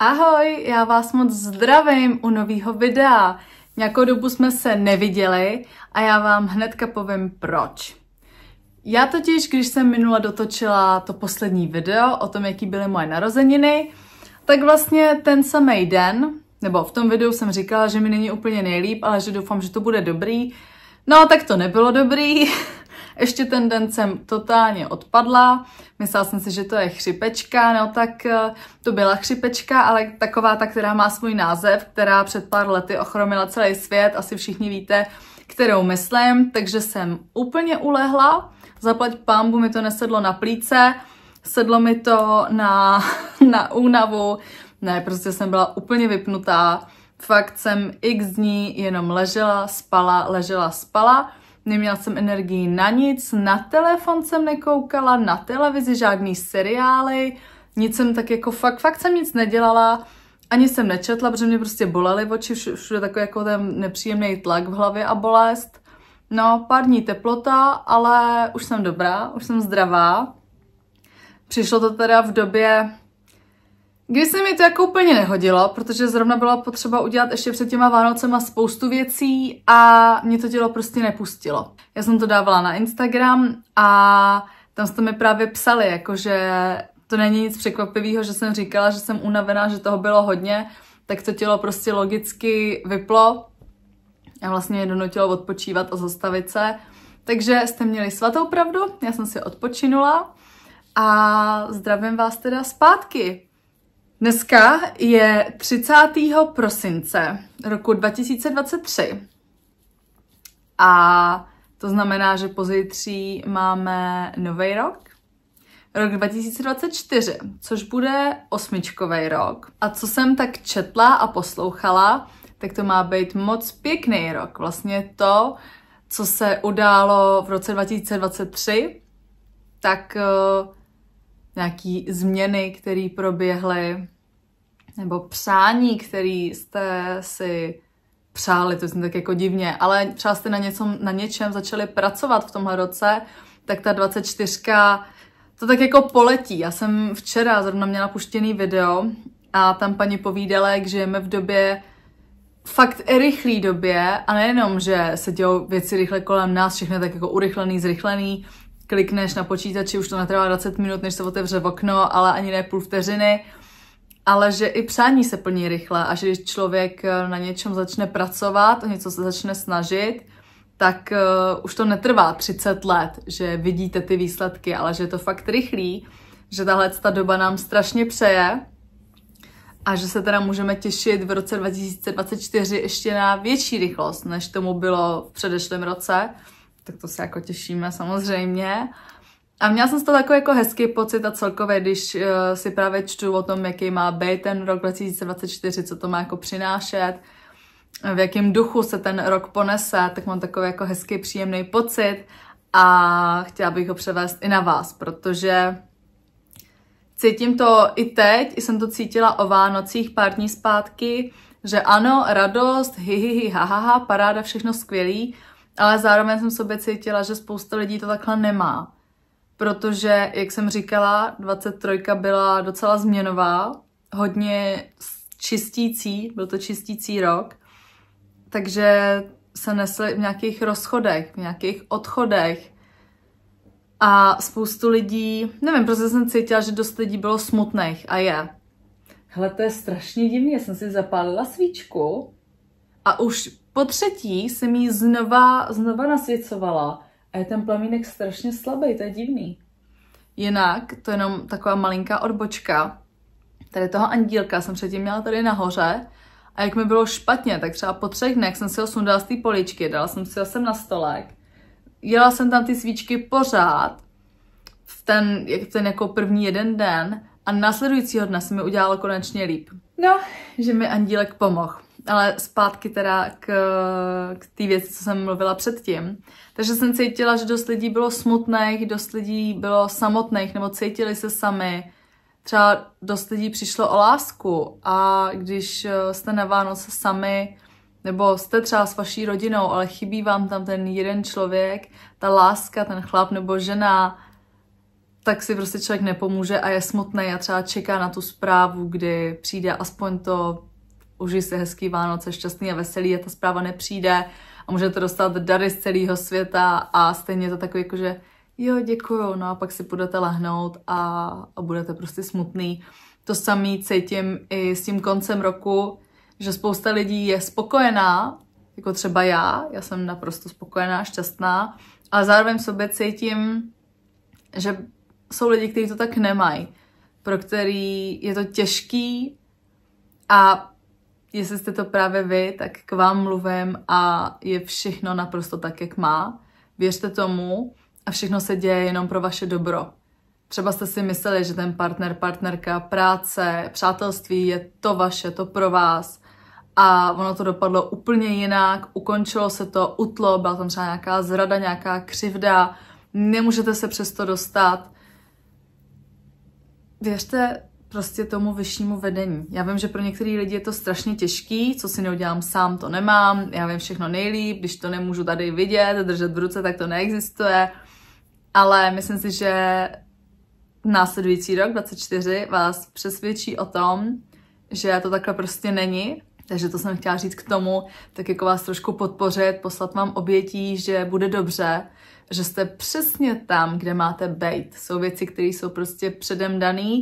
Ahoj, já vás moc zdravím u nového videa. Nějakou dobu jsme se neviděli a já vám hnedka povím proč. Já totiž, když jsem minula dotočila to poslední video o tom, jaký byly moje narozeniny, tak vlastně ten samý den, nebo v tom videu jsem říkala, že mi není úplně nejlíp, ale že doufám, že to bude dobrý. No, tak to nebylo dobrý. Ještě ten den jsem totálně odpadla, myslela jsem si, že to je chřipečka, no tak eh, to byla chřipečka, ale taková ta, která má svůj název, která před pár lety ochromila celý svět, asi všichni víte, kterou myslím, takže jsem úplně ulehla, zaplať pámbu mi to nesedlo na plíce, sedlo mi to na, na únavu, ne, prostě jsem byla úplně vypnutá, fakt jsem x dní jenom ležela, spala, ležela, spala Neměla jsem energii na nic, na telefon jsem nekoukala, na televizi žádný seriály, nic jsem tak jako fakt, fakt jsem nic nedělala, ani jsem nečetla, protože mě prostě bolely oči, všude takový jako ten nepříjemný tlak v hlavě a bolest. No, pár dní teplota, ale už jsem dobrá, už jsem zdravá. Přišlo to teda v době Kdy se mi to jako úplně nehodilo, protože zrovna byla potřeba udělat ještě před těma Vánocema spoustu věcí a mě to tělo prostě nepustilo. Já jsem to dávala na Instagram a tam jste mi právě psali, jakože to není nic překvapivého, že jsem říkala, že jsem unavená, že toho bylo hodně, tak to tělo prostě logicky vyplo a vlastně je donutilo odpočívat a zastavit se. Takže jste měli svatou pravdu, já jsem si odpočinula a zdravím vás teda zpátky. Dneska je 30. prosince roku 2023 a to znamená, že pozítří máme nový rok, rok 2024, což bude osmičkový rok. A co jsem tak četla a poslouchala, tak to má být moc pěkný rok. Vlastně to, co se událo v roce 2023, tak eh, nějaký změny, které proběhly, nebo přání, které jste si přáli, to jsem tak jako divně, ale třeba jste na, něco, na něčem začali pracovat v tomhle roce, tak ta 24 to tak jako poletí. Já jsem včera zrovna měla puštěný video a tam paní povídala, jak žijeme v době fakt rychlý době a nejenom, že se dělou věci rychle kolem nás, všechno tak jako urychlený, zrychlený, klikneš na počítači, už to netrvá 20 minut, než se otevře okno, ale ani ne půl vteřiny, ale že i přání se plní rychle a že když člověk eh, na něčem začne pracovat, o něco se začne snažit, tak uh, už to netrvá 30 let, že vidíte ty výsledky, ale že je to fakt rychlý, že tahle ta doba nám strašně přeje a že se teda můžeme těšit v roce 2024 ještě na větší rychlost, než tomu bylo v předešlém roce tak to se jako těšíme samozřejmě. A měla jsem z toho takový jako hezký pocit a celkově, když uh, si právě čtu o tom, jaký má být ten rok 2024, co to má jako přinášet, v jakém duchu se ten rok ponese, tak mám takový jako hezký, příjemný pocit a chtěla bych ho převést i na vás, protože cítím to i teď, jsem to cítila o Vánocích pár dní zpátky, že ano, radost, hi, hi, hi ha, ha, ha, paráda, všechno skvělý, ale zároveň jsem sobě cítila, že spousta lidí to takhle nemá. Protože, jak jsem říkala, 23 byla docela změnová, hodně čistící, byl to čistící rok, takže se nesli v nějakých rozchodech, v nějakých odchodech a spoustu lidí, nevím, prostě jsem cítila, že dost lidí bylo smutných a je. Hele, to je strašně divný, já jsem si zapálila svíčku a už po třetí jsem mi znova, znova nasvěcovala a je ten plamínek strašně slabý, to je divný. Jinak, to je jenom taková malinká odbočka, tady toho andílka jsem předtím měla tady nahoře a jak mi bylo špatně, tak třeba po třech dnech jsem si ho sundala z té poličky, dala jsem si ho sem na stolek, jela jsem tam ty svíčky pořád v ten, v ten jako první jeden den a následujícího dne se mi udělalo konečně líp. No, že mi andílek pomohl. Ale zpátky teda k, k té věci, co jsem mluvila předtím. Takže jsem cítila, že dost lidí bylo smutných, dost lidí bylo samotných, nebo cítili se sami. Třeba dost lidí přišlo o lásku a když eh, jste na Vánoce sami, nebo jste třeba s vaší rodinou, ale chybí vám tam ten jeden člověk, ta láska, ten chlap nebo žena, tak si prostě člověk nepomůže a je smutný a třeba čeká na tu zprávu, kdy přijde aspoň to užij si hezký Vánoce, šťastný a veselý a ta zpráva nepřijde a můžete dostat dary z celého světa a stejně je to takový jako, že jo, děkuju, no a pak si budete lehnout a, a budete prostě smutný. To samý cítím i s tím koncem roku, že spousta lidí je spokojená, jako třeba já, já jsem naprosto spokojená, šťastná, ale zároveň v sobě cítím, že jsou lidi, kteří to tak nemají, pro který je to těžký a jestli jste to právě vy, tak k vám mluvím a je všechno naprosto tak, jak má. Věřte tomu a všechno se děje jenom pro vaše dobro. Třeba jste si mysleli, že ten partner, partnerka, práce, přátelství je to vaše, to pro vás. A ono to dopadlo úplně jinak, ukončilo se to, utlo, byla tam třeba nějaká zrada, nějaká křivda, nemůžete se přesto dostat. Věřte prostě tomu vyššímu vedení. Já vím, že pro některé lidi je to strašně těžký, co si neudělám sám, to nemám, já vím všechno nejlíp, když to nemůžu tady vidět, držet v ruce, tak to neexistuje, ale myslím si, že následující rok 24 vás přesvědčí o tom, že to takhle prostě není, takže to jsem chtěla říct k tomu, tak jako vás trošku podpořit, poslat vám obětí, že bude dobře, že jste přesně tam, kde máte být. Jsou věci, které jsou prostě předem dané,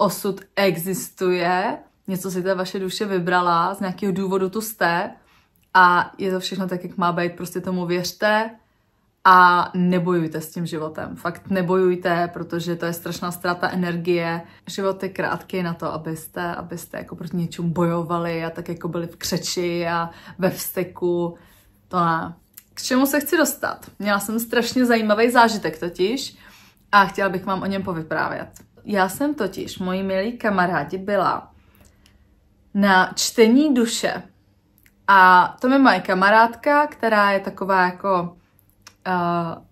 osud existuje, něco si ta vaše duše vybrala, z nějakého důvodu tu jste a je to všechno tak, jak má být, prostě tomu věřte a nebojujte s tím životem. Fakt nebojujte, protože to je strašná ztráta energie. Život je krátký na to, abyste, abyste jako proti něčemu bojovali a tak jako byli v křeči a ve vsteku. To ne. K čemu se chci dostat? Měla jsem strašně zajímavý zážitek totiž a chtěla bych vám o něm povyprávět já jsem totiž, moji milí kamarádi, byla na čtení duše. A to mi moje kamarádka, která je taková jako, uh,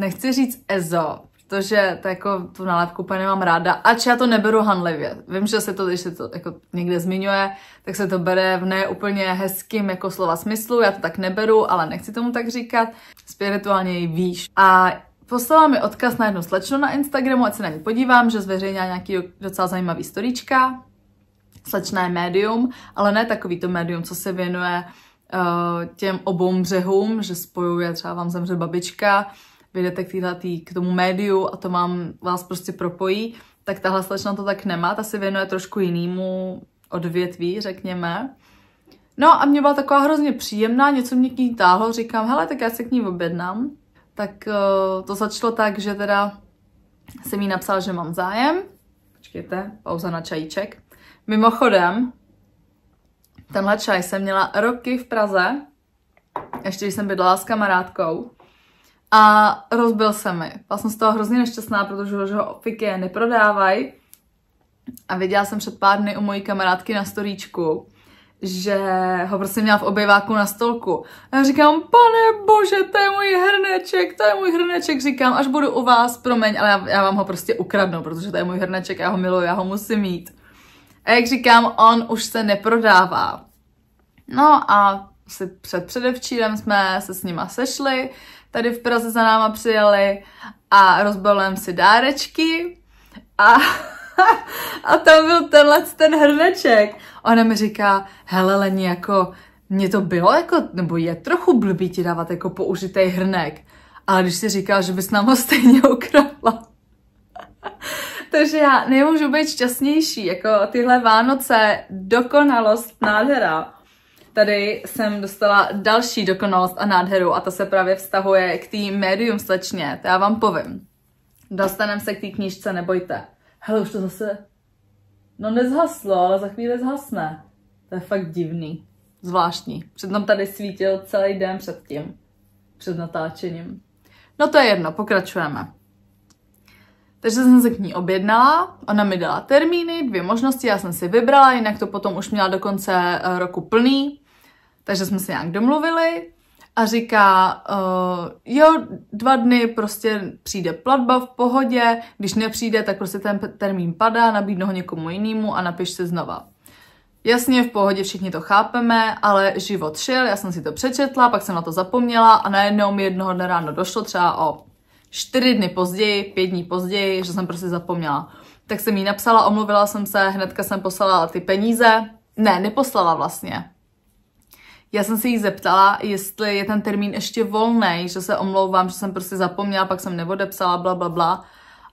nechci říct EZO, protože to jako tu nálepku úplně nemám ráda, ač já to neberu hanlivě. Vím, že se to, když se to jako někde zmiňuje, tak se to bere v neúplně hezkým jako slova smyslu, já to tak neberu, ale nechci tomu tak říkat. Spirituálně ji víš. A Poslala mi odkaz na jednu slečnu na Instagramu, ať se na ní podívám, že zveřejňá nějaký docela zajímavý storička. Slečna je médium, ale ne takový to médium, co se věnuje uh, těm obou břehům, že spojuje třeba vám zemře babička, vyjdete k, týhletý, k tomu médiu a to mám, vás prostě propojí, tak tahle slečna to tak nemá, ta se věnuje trošku jinému odvětví, řekněme. No a mě byla taková hrozně příjemná, něco mě k ní táhlo, říkám, hele, tak já se k ní objednám tak eh, to začalo tak, že teda jsem jí napsal, že mám zájem. Počkejte, pauza na čajíček. Mimochodem, tenhle čaj jsem měla roky v Praze, ještě když jsem bydlela s kamarádkou. A rozbil se mi. Byla jsem z toho hrozně nešťastná, protože ho opiky neprodávají. A viděla jsem před pár dny u mojí kamarádky na storíčku, že ho prostě měla v obyváku na stolku. A já říkám, pane bože, to je můj hrneček, to je můj hrneček, říkám, až budu u vás, promiň, ale já, já vám ho prostě ukradnu, protože to je můj hrneček, já ho miluji, já ho musím mít. A jak říkám, on už se neprodává. No a si před předevčírem jsme se s nima sešli, tady v Praze za náma přijeli a rozbalujeme si dárečky a a tam byl tenhle ten hrneček. Ona mi říká, hele Leni, jako mě to bylo jako, nebo je trochu blbý ti dávat jako použitý hrnek, ale když si říká, že bys nám ho stejně ukradla. Takže já nemůžu být šťastnější, jako tyhle Vánoce, dokonalost, nádhera. Tady jsem dostala další dokonalost a nádheru a ta se právě vztahuje k té médium slečně, to já vám povím. Dostaneme se k té knížce, nebojte. Hele, už to zase... No nezhaslo, ale za chvíli zhasne. To je fakt divný. Zvláštní. Přitom tady svítil celý den předtím. Před natáčením. No to je jedno, pokračujeme. Takže jsem se k ní objednala, ona mi dala termíny, dvě možnosti, já jsem si vybrala, jinak to potom už měla do konce eh, roku plný, takže jsme se nějak domluvili a říká, uh, jo, dva dny prostě přijde platba v pohodě, když nepřijde, tak prostě ten termín padá, nabídnu ho někomu jinému a napiš se znova. Jasně, v pohodě všichni to chápeme, ale život šel, já jsem si to přečetla, pak jsem na to zapomněla a najednou mi jednoho dne ráno došlo třeba o čtyři dny později, pět dní později, že jsem prostě zapomněla. Tak jsem jí napsala, omluvila jsem se, hnedka jsem poslala ty peníze. Ne, neposlala vlastně. Já jsem se jí zeptala, jestli je ten termín ještě volný, že se omlouvám, že jsem prostě zapomněla, pak jsem neodepsala, bla, bla, bla.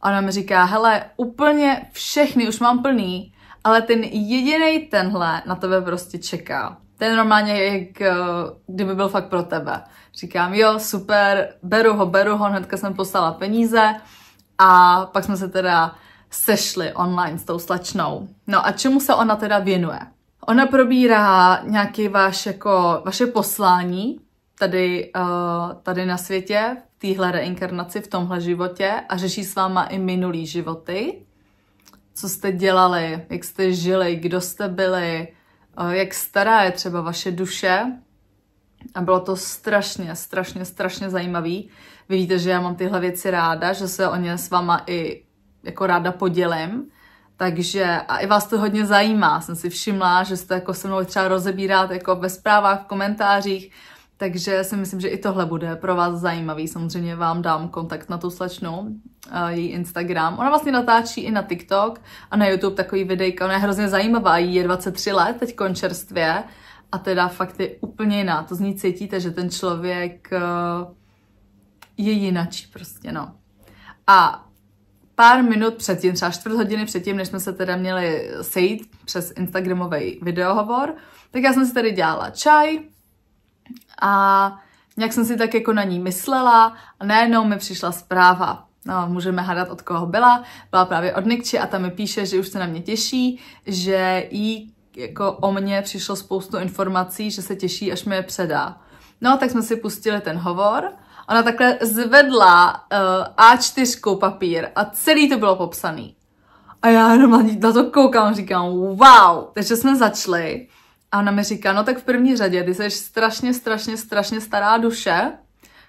A ona mi říká, hele, úplně všechny už mám plný, ale ten jediný tenhle na tebe prostě čeká. Ten normálně je, jak eh, kdyby byl fakt pro tebe. Říkám, jo, super, beru ho, beru ho, hnedka jsem poslala peníze a pak jsme se teda sešli online s tou slačnou. No a čemu se ona teda věnuje? Ona probírá nějaký váš, jako, vaše poslání tady, uh, tady na světě, v téhle reinkarnaci, v tomhle životě a řeší s váma i minulý životy. Co jste dělali, jak jste žili, kdo jste byli, uh, jak stará je třeba vaše duše. A bylo to strašně, strašně, strašně zajímavý. Vy víte, že já mám tyhle věci ráda, že se o ně s váma i jako ráda podělím. Takže a i vás to hodně zajímá, jsem si všimla, že jste jako se mnou třeba rozebírat jako ve zprávách, v komentářích, takže si myslím, že i tohle bude pro vás zajímavý. Samozřejmě vám dám kontakt na tu slečnu, eh, její Instagram. Ona vlastně natáčí i na TikTok a na YouTube takový videjka. Ona je hrozně zajímavá, jí je 23 let, teď končerstvě. A teda fakt je úplně jiná. To z ní cítíte, že ten člověk eh, je jinačí prostě, no. A pár minut předtím, třeba čtvrt hodiny předtím, než jsme se teda měli sejít přes Instagramový videohovor, tak já jsem si tady dělala čaj a nějak jsem si tak jako na ní myslela a najednou mi přišla zpráva. No, můžeme hádat, od koho byla. Byla právě od Nikči a tam mi píše, že už se na mě těší, že jí jako o mně přišlo spoustu informací, že se těší, až mi je předá. No, tak jsme si pustili ten hovor Ona takhle zvedla uh, eh, A4 papír a celý to bylo popsaný. A já jenom na to koukám, říkám, wow. Takže jsme začali a ona mi říká, no tak v první řadě, ty jsi strašně, strašně, strašně stará duše,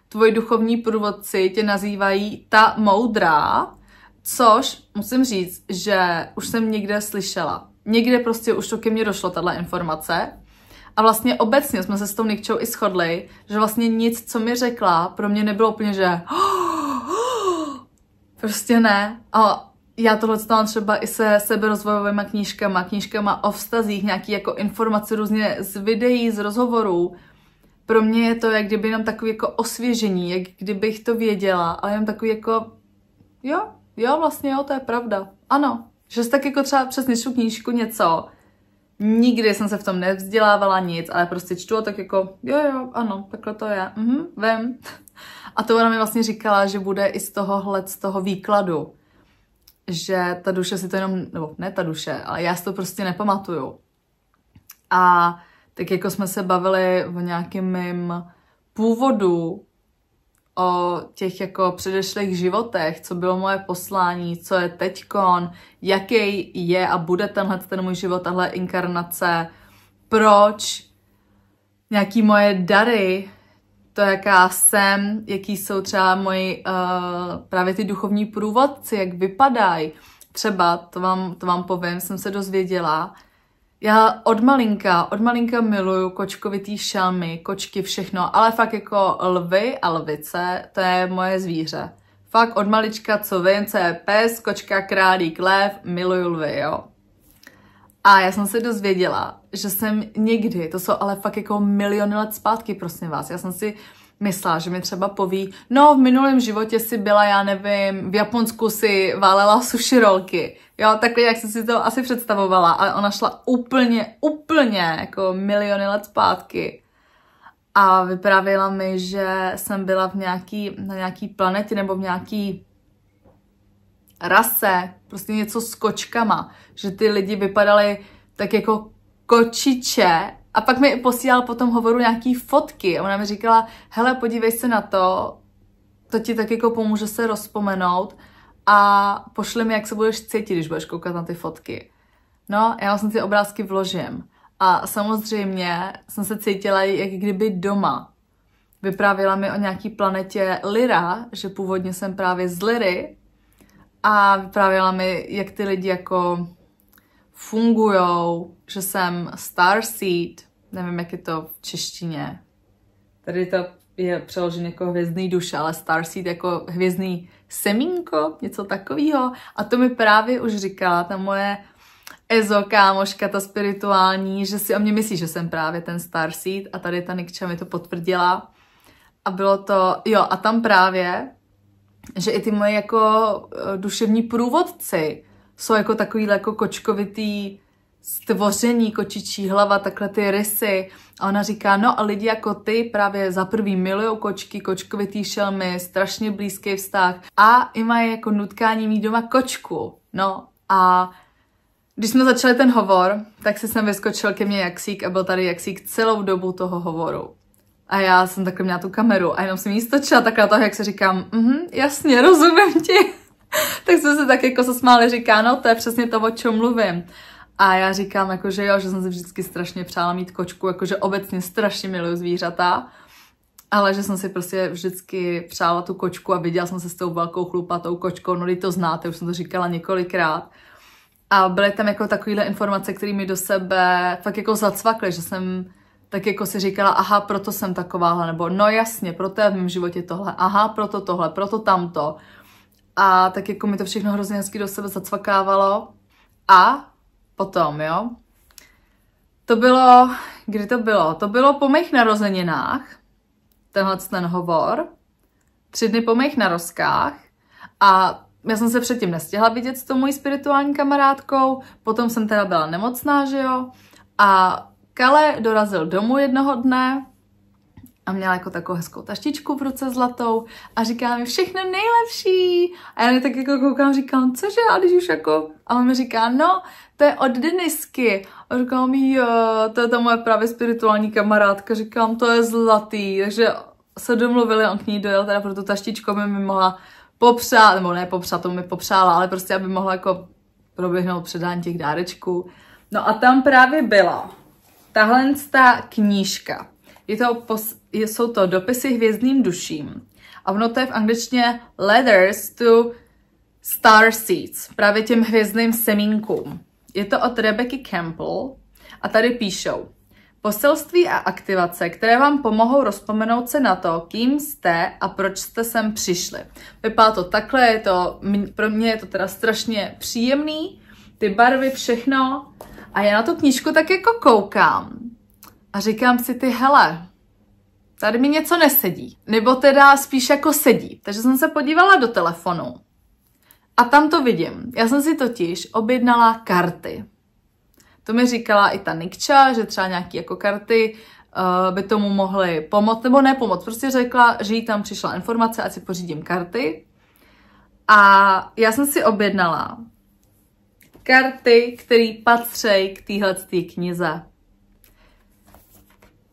tvoji duchovní průvodci tě nazývají ta moudrá, což musím říct, že už jsem někde slyšela. Někde prostě už to ke mně došlo, tahle informace, a vlastně obecně jsme se s tou Nikčou i shodli, že vlastně nic, co mi řekla, pro mě nebylo úplně, že prostě ne. A já tohle mám třeba i se seberozvojovými knížkama, knížkama o vztazích, nějaký jako informace různě z videí, z rozhovorů. Pro mě je to jak kdyby jenom takový jako osvěžení, jak kdybych to věděla, ale jenom takový jako jo, jo, vlastně jo, to je pravda. Ano, že jsi tak jako třeba přes knížku něco Nikdy jsem se v tom nevzdělávala nic, ale prostě čtu a tak jako, jo, jo, ano, takhle to je, mhm, vem. A to ona mi vlastně říkala, že bude i z tohohle, z toho výkladu, že ta duše si to jenom, nebo ne ta duše, ale já si to prostě nepamatuju. A tak jako jsme se bavili o nějakém mým původu o těch jako předešlých životech, co bylo moje poslání, co je teďkon, jaký je a bude tenhle ten můj život, tahle inkarnace, proč, nějaký moje dary, to, jaká jsem, jaký jsou třeba moji uh, právě ty duchovní průvodci, jak vypadají. Třeba, to vám, to vám povím, jsem se dozvěděla, já od malinka, od malinka miluju kočkovitý šelmy, kočky, všechno, ale fakt jako lvy a lvice, to je moje zvíře. Fakt od malička, co vím, co je pes, kočka, králík, lev, miluju lvy, jo. A já jsem se dozvěděla, že jsem někdy, to jsou ale fakt jako miliony let zpátky, prosím vás, já jsem si uh, myslela, že mi třeba poví, no v minulém životě si byla, já nevím, v Japonsku si válela sushi rolky. Jo, takhle, jak jsem si to asi představovala, ale ona šla úplně, úplně, jako miliony let zpátky. A vyprávěla mi, že jsem byla v nějaký, na nějaký planetě nebo v nějaký rase, prostě něco s kočkama, že ty lidi vypadaly tak jako kočiče a pak mi posílal po tom hovoru nějaký fotky a ona mi říkala, hele, podívej se na to, to ti tak jako pomůže se rozpomenout a pošli mi, jak se budeš cítit, když budeš koukat na ty fotky. No, já jsem ty obrázky vložím. A samozřejmě jsem se cítila jak kdyby doma. Vyprávěla mi o nějaký planetě Lyra, že původně jsem právě z Lyry a vyprávěla mi, jak ty lidi jako fungujou, že jsem starseed, nevím, jak je to v češtině. Tady to je přeložen jako hvězdný duše, ale starseed jako hvězdný semínko, něco takového. A to mi právě už říkala ta moje Ezo, kámoška, ta spirituální, že si o mě myslí, že jsem právě ten starseed a tady ta Nikča mi to potvrdila. A bylo to, jo, a tam právě, že i ty moje jako eh, duševní průvodci, jsou jako takový jako kočkovitý stvoření, kočičí hlava, takhle ty rysy. A ona říká, no a lidi jako ty právě za prvý milují kočky, kočkovitý šelmy, strašně blízký vztah a i mají jako nutkání mít doma kočku. No a když jsme začali ten hovor, tak se sem vyskočil ke mně Jaxík a byl tady Jaxík celou dobu toho hovoru. A já jsem takhle měla tu kameru a jenom jsem jí stočila takhle toho, jak se říkám, mhm, jasně, rozumím ti. tak jsme se tak jako zasmáli, říká, no to je přesně to, o čem mluvím. A já říkám, jako, že jo, že jsem si vždycky strašně přála mít kočku, jakože obecně strašně miluju zvířata, ale že jsem si prostě vždycky přála tu kočku a viděla jsem se s tou velkou chlupatou kočkou, no to znáte, už jsem to říkala několikrát. A byly tam jako takovýhle informace, které mi do sebe fakt jako zacvakly, že jsem tak jako si říkala, aha, proto jsem takováhle, nebo no jasně, proto je v mém životě tohle, aha, proto tohle, proto tamto a tak jako mi to všechno hrozně hezky do sebe zacvakávalo. A potom, jo, to bylo, kdy to bylo? To bylo po mých narozeninách, tenhle ten hovor, tři dny po mých narozkách a já jsem se předtím nestihla vidět s tou mojí spirituální kamarádkou, potom jsem teda byla nemocná, že jo, a Kale dorazil domů jednoho dne a měla jako takovou hezkou taštičku v ruce zlatou a říká mi všechno nejlepší. A já tak jako koukám, říkám, cože, a když už jako... A on mi říká, no, to je od Denisky. A říkám, jo, to je ta moje právě spirituální kamarádka. Říkám, to je zlatý. Takže se domluvili, on k ní dojel teda pro tu taštičku, aby mi mohla popřát, nebo ne popřát, to mi popřála, ale prostě, aby mohla jako proběhnout předání těch dárečků. No a tam právě byla tahle ta knížka. Je to pos- jsou to dopisy hvězdným duším. A ono to je v angličtině Letters to Star Seeds, právě těm hvězdným semínkům. Je to od Rebecky Campbell a tady píšou Poselství a aktivace, které vám pomohou rozpomenout se na to, kým jste a proč jste sem přišli. Vypadá to takhle, je to, pro mě je to teda strašně příjemný, ty barvy, všechno. A já na tu knížku tak jako koukám a říkám si ty hele, tady mi něco nesedí. Nebo teda spíš jako sedí. Takže jsem se podívala do telefonu. A tam to vidím. Já jsem si totiž objednala karty. To mi říkala i ta Nikča, že třeba nějaké jako karty uh, by tomu mohly pomoct, nebo ne pomoct. Prostě řekla, že jí tam přišla informace, ať si pořídím karty. A já jsem si objednala karty, které patří k téhle knize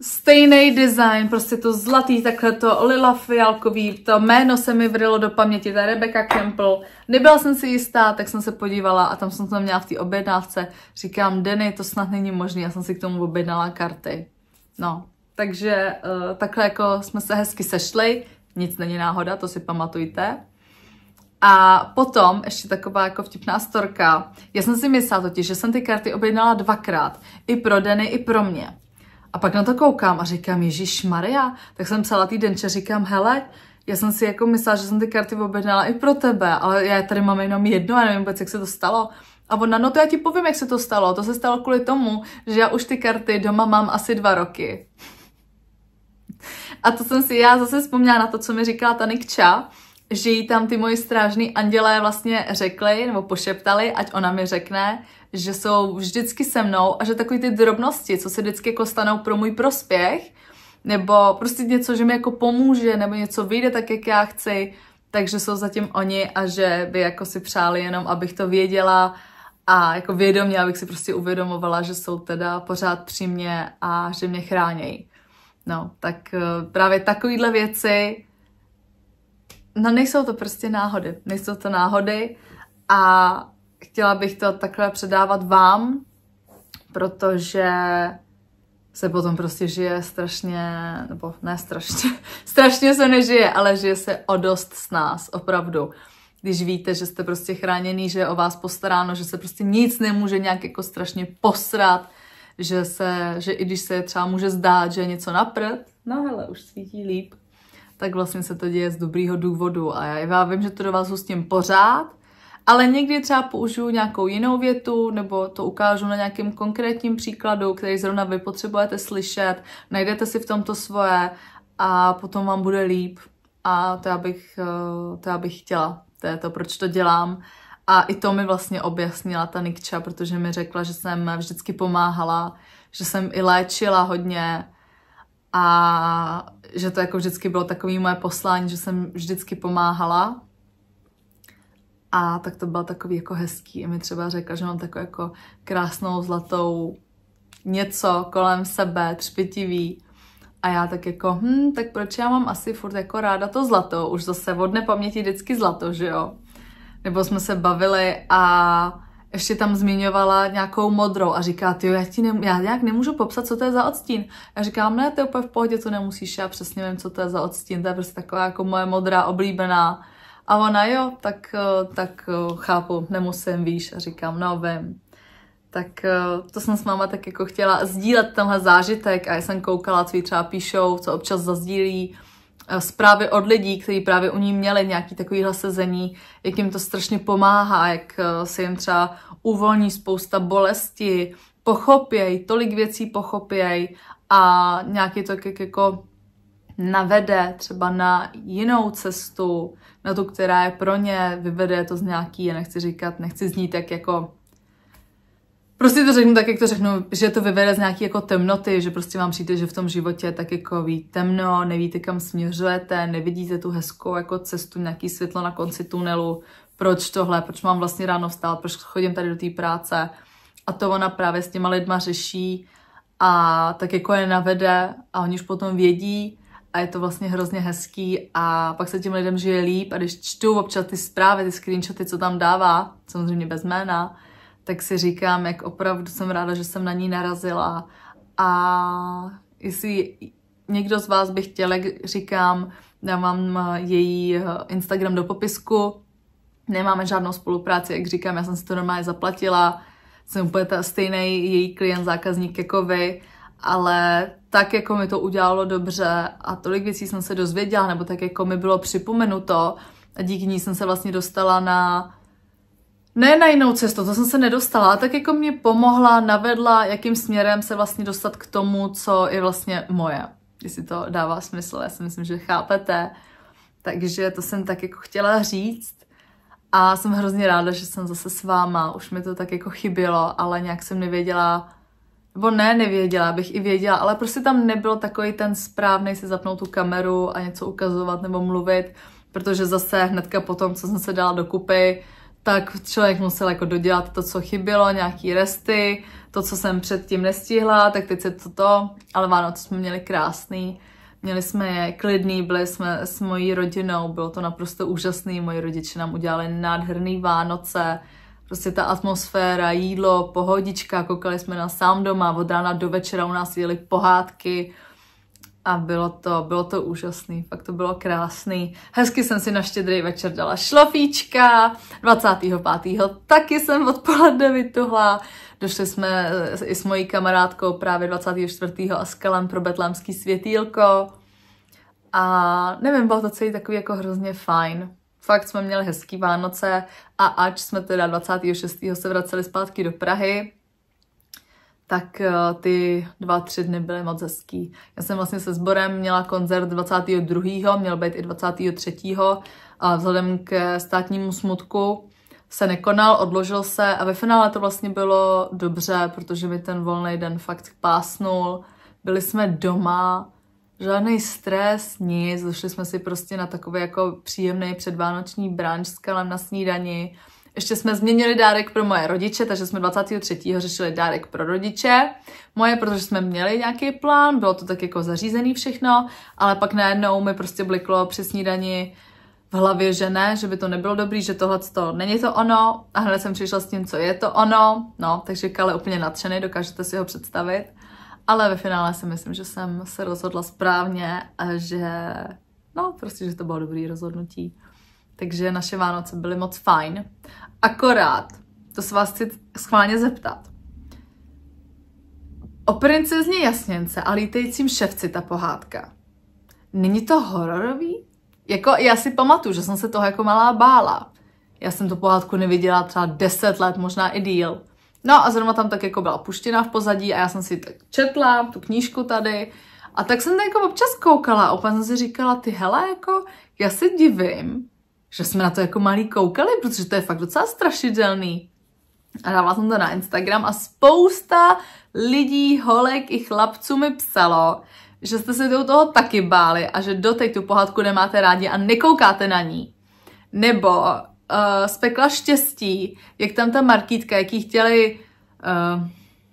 stejný design, prostě to zlatý, takhle to lila fialkový, to jméno se mi vrylo do paměti, ta Rebecca Campbell. Nebyla jsem si jistá, tak jsem se podívala a tam jsem to měla v té objednávce. Říkám, Denny, to snad není možné, já jsem si k tomu objednala karty. No, takže uh, takhle jako jsme se hezky sešli, nic není náhoda, to si pamatujte. A potom ještě taková jako vtipná storka. Já jsem si myslela totiž, že jsem ty karty objednala dvakrát. I pro Denny, i pro mě. A pak na to koukám a říkám, Ježíš Maria, tak jsem psala že říkám, hele, já jsem si jako myslela, že jsem ty karty objednala i pro tebe, ale já tady mám jenom jedno a nevím vůbec, jak se to stalo. A ona, no to já ti povím, jak se to stalo. To se stalo kvůli tomu, že já už ty karty doma mám asi dva roky. A to jsem si já zase vzpomněla na to, co mi říkala ta Nikča, že jí tam ty moji strážní andělé vlastně řekli nebo pošeptali, ať ona mi řekne, že jsou vždycky se mnou a že takové ty drobnosti, co se vždycky jako stanou pro můj prospěch, nebo prostě něco, že mi jako pomůže, nebo něco vyjde tak, jak já chci, takže jsou zatím oni a že by jako si přáli jenom, abych to věděla a jako vědomě, abych si prostě uvědomovala, že jsou teda pořád při mně a že mě chránějí. No, tak eh, právě takovýhle věci, no nejsou to prostě náhody, nejsou to náhody a chtěla bych to takhle předávat vám, protože se potom prostě žije strašně, nebo ne strašně, strašně se nežije, ale žije se o dost s nás, opravdu. Když víte, že jste prostě chráněný, že je o vás postaráno, že se prostě nic nemůže nějak jako strašně posrat, že, se, že i když se třeba může zdát, že je něco naprd, no hele, už svítí líp, tak vlastně se to děje z dobrýho důvodu. A já, vím, že to do vás hustím pořád, ale někdy třeba použiju nějakou jinou větu nebo to ukážu na nějakém konkrétním příkladu, který zrovna vy potřebujete slyšet, najdete si v tomto svoje a potom vám bude líp. A to já bych, eh, to já bych chtěla, to je to, proč to dělám. A i to mi vlastně objasnila ta Nikča, protože mi řekla, že jsem vždycky pomáhala, že jsem i léčila hodně a že to jako vždycky bylo takový moje poslání, že jsem vždycky pomáhala a tak to bylo takový jako hezký. a mi třeba řekla, že mám takovou jako krásnou zlatou něco kolem sebe, třpitivý. A já tak jako, hm, tak proč já mám asi furt jako ráda to zlato? Už zase od nepaměti vždycky zlato, že jo? Nebo jsme se bavili a ještě tam zmiňovala nějakou modrou a říká, ty já, ti nem, já nějak nemůžu popsat, co to je za odstín. Já říkám, ne, to je úplně v pohodě, to nemusíš, já přesně vím, co to je za odstín, to je prostě taková jako moje modrá oblíbená a ona jo, tak, eh, tak eh, chápu, nemusím, víš. A říkám, no vím. Tak eh, to jsem s máma tak jako chtěla sdílet tenhle zážitek a já jsem koukala, co jí třeba píšou, co občas zazdílí zprávy od lidí, kteří právě u ní měli nějaký takovýhle sezení, jak jim to strašně pomáhá, jak se jim třeba uvolní spousta bolesti, pochopěj, tolik věcí pochopěj a nějaký to jako navede třeba na jinou cestu, na tu, která je pro ně, vyvede to z nějaký, já nechci říkat, nechci znít tak jako Prostě to řeknu tak, jak to řeknu, že to vyvede z nějaký jako temnoty, že prostě vám přijde, že v tom životě tak jako ví temno, nevíte kam směřujete, nevidíte tu hezkou jako cestu, nějaký světlo na konci tunelu, proč tohle, proč mám vlastně ráno vstát, proč chodím tady do té práce. A to ona právě s těma lidma řeší a tak jako je navede a oni už potom vědí, a je to vlastně hrozně hezký a pak se těm lidem žije líp a když čtu občas ty zprávy, ty screenshoty, co tam dává, samozřejmě bez jména, tak si říkám, jak opravdu jsem ráda, že jsem na ní narazila a jestli někdo z vás by chtěl, jak říkám, dávám eh, její eh, Instagram do popisku, nemáme žádnou spolupráci, jak říkám, já jsem si to normálně zaplatila, jsem úplně stejný její klient, zákazník jako vy, ale tak jako mi to udělalo dobře a tolik věcí jsem se dozvěděla, nebo tak jako mi bylo připomenuto a díky ní jsem se vlastně dostala na ne na jinou cestu, to jsem se nedostala, tak jako mě pomohla, navedla, jakým směrem se vlastně dostat k tomu, co je vlastně moje. Jestli to dává smysl, já si myslím, že chápete. Takže to jsem tak jako chtěla říct. A jsem hrozně ráda, že jsem zase s váma. Už mi to tak jako chybělo, ale nějak jsem nevěděla, nebo ne, nevěděla, bych i věděla, ale prostě tam nebyl takový ten správný si zapnout tu kameru a něco ukazovat nebo mluvit, protože zase hnedka potom, co jsem se dala dokupy, tak člověk musel jako dodělat to, co chybělo, nějaký resty, to, co jsem předtím nestihla, tak teď se to to, ale Vánoce jsme měli krásný, měli jsme je klidný, byli jsme s mojí rodinou, bylo to naprosto úžasný, moji rodiče nám udělali nádherný Vánoce, Prostě ta atmosféra, jídlo, pohodička, koukali jsme na sám doma, od rána do večera u nás jeli pohádky a bylo to, bylo to úžasný, fakt to bylo krásný. Hezky jsem si na štědrý večer dala šlofíčka, 25. taky jsem odpoledne vytuhla, došli jsme eh, i s mojí kamarádkou právě 24. a s Kalem pro betlámský světýlko a nevím, bylo to celý takový jako hrozně fajn. Fakt jsme měli hezký Vánoce a ač jsme teda 26. se vraceli zpátky do Prahy, tak eh, ty dva, tři dny byly moc hezký. Já jsem vlastně se sborem měla koncert 22. měl být i 23. a vzhledem k státnímu smutku se nekonal, odložil se a ve finále to vlastně bylo dobře, protože mi ten volný den fakt pásnul. Byli jsme doma, žádný stres, nic. Došli jsme si prostě na takový jako příjemný předvánoční brunch s kalem na snídani. Ještě jsme změnili dárek pro moje rodiče, takže jsme 23. řešili dárek pro rodiče. Moje, protože jsme měli nějaký plán, bylo to tak jako zařízený všechno, ale pak najednou mi prostě bliklo při snídani v hlavě, že ne, že by to nebylo dobrý, že tohle to není to ono a hned jsem přišla s tím, co je to ono, no, takže Kale úplně nadšený, dokážete si ho představit. Ale ve finále si myslím, že jsem se rozhodla správně a že no prostě, že to bylo dobrý rozhodnutí. Takže naše Vánoce byly moc fajn. Akorát, to se vás chci schválně zeptat. O princezně jasněnce a lítejícím ševci ta pohádka. Není to hororový? Jako, já si pamatuju, že jsem se toho jako malá bála. Já jsem tu pohádku neviděla třeba 10 let, možná i díl. No a zrovna tam tak jako byla puštěna v pozadí a já jsem si tak četla tu knížku tady a tak jsem tak jako občas koukala a opět jsem si říkala, ty hele, jako já se divím, že jsme na to jako malí koukali, protože to je fakt docela strašidelný. A dávala jsem to na Instagram a spousta lidí, holek i chlapců mi psalo, že jste se do toho taky báli a že doteď tu pohádku nemáte rádi a nekoukáte na ní. Nebo uh, z pekla štěstí, jak tam ta markítka, jaký chtěli, uh,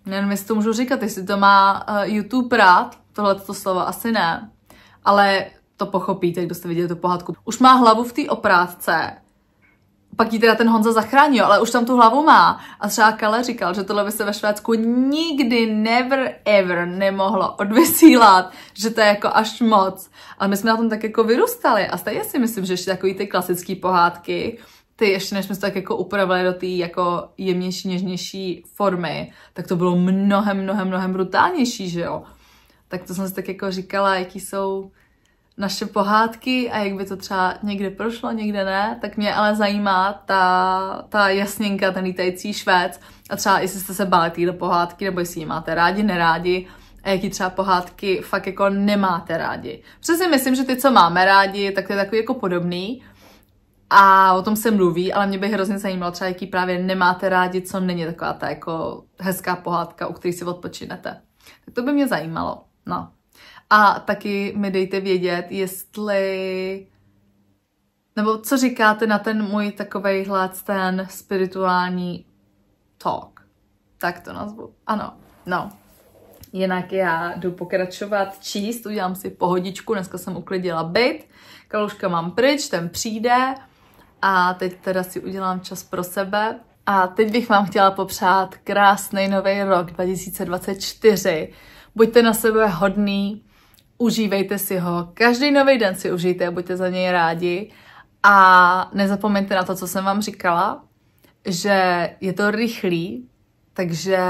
nevím, jestli to můžu říkat, jestli to má uh, YouTube rád, tohle to slovo asi ne, ale to pochopíte, kdo jste viděli tu pohádku. Už má hlavu v té oprátce, pak ji teda ten Honza zachránil, ale už tam tu hlavu má. A třeba Kale říkal, že tohle by se ve Švédsku nikdy, never, ever nemohlo odvysílat, že to je jako až moc. Ale my jsme na tom tak jako vyrůstali a stejně si myslím, že ještě takový ty klasické pohádky, ty ještě než jsme se tak jako upravili do té jako jemnější, něžnější formy, tak to bylo mnohem, mnohem, mnohem brutálnější, že jo? Tak to jsem si tak jako říkala, jaký jsou naše pohádky a jak by to třeba někde prošlo, někde ne, tak mě ale zajímá ta, ta jasněnka, ten lítající švec a třeba jestli jste se báli týhle pohádky, nebo jestli ji máte rádi, nerádi a jaký třeba pohádky fakt jako nemáte rádi. Přesně si myslím, že ty, co máme rádi, tak to je takový jako podobný, a o tom se mluví, ale mě by hrozně zajímalo třeba, jaký právě nemáte rádi, co není taková ta jako hezká pohádka, u které si odpočinete. Tak to by mě zajímalo, no. A taky mi dejte vědět, jestli... Nebo co říkáte na ten můj takový hlad, ten spirituální talk. Tak to nazvu. Ano, no. Jinak já jdu pokračovat číst, udělám si pohodičku, dneska jsem uklidila byt, Kaluška mám pryč, ten přijde a teď teda si udělám čas pro sebe. A teď bych vám chtěla popřát krásný nový rok 2024. Buďte na sebe hodný, užívejte si ho, každý nový den si užijte a buďte za něj rádi. A nezapomeňte na to, co jsem vám říkala, že je to rychlý, takže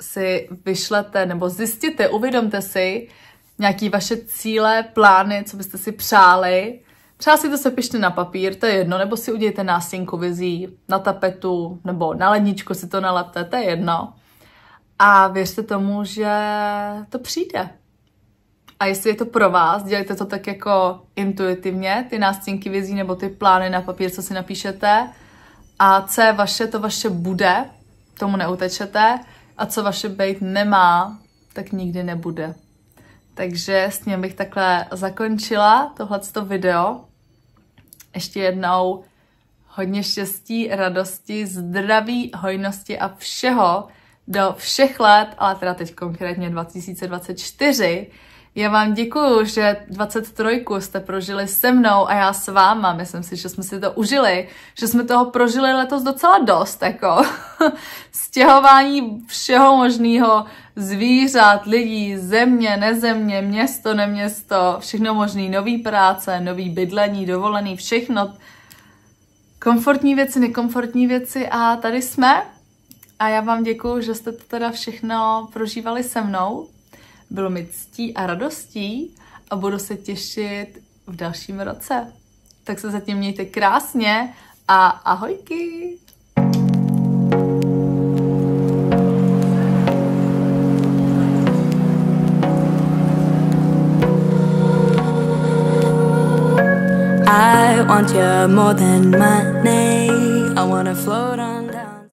si vyšlete nebo zjistěte, uvědomte si nějaké vaše cíle, plány, co byste si přáli Třeba si to sepište na papír, to je jedno, nebo si udějte nástěnku vizí na tapetu, nebo na ledničku si to nalepte, to je jedno. A věřte tomu, že to přijde. A jestli je to pro vás, dělejte to tak jako intuitivně, ty nástěnky vizí nebo ty plány na papír, co si napíšete. A co je vaše, to vaše bude, tomu neutečete. A co vaše být nemá, tak nikdy nebude. Takže s ním bych takhle zakončila tohleto video. Ještě jednou hodně štěstí, radosti, zdraví, hojnosti a všeho do všech let, ale teda teď konkrétně 2024, já vám děkuju, že 23 jste prožili se mnou a já s váma. Myslím si, že jsme si to užili, že jsme toho prožili letos docela dost, jako stěhování všeho možného, zvířat, lidí, země, nezemě, město, neměsto, všechno možné nový práce, nový bydlení, dovolený, všechno, komfortní věci, nekomfortní věci a tady jsme. A já vám děkuju, že jste to teda všechno prožívali se mnou. Bylo mi ctí a radostí a budu se těšit v dalším roce. Tak se zatím mějte krásně a ahojky! I want you more than money. I wanna float on.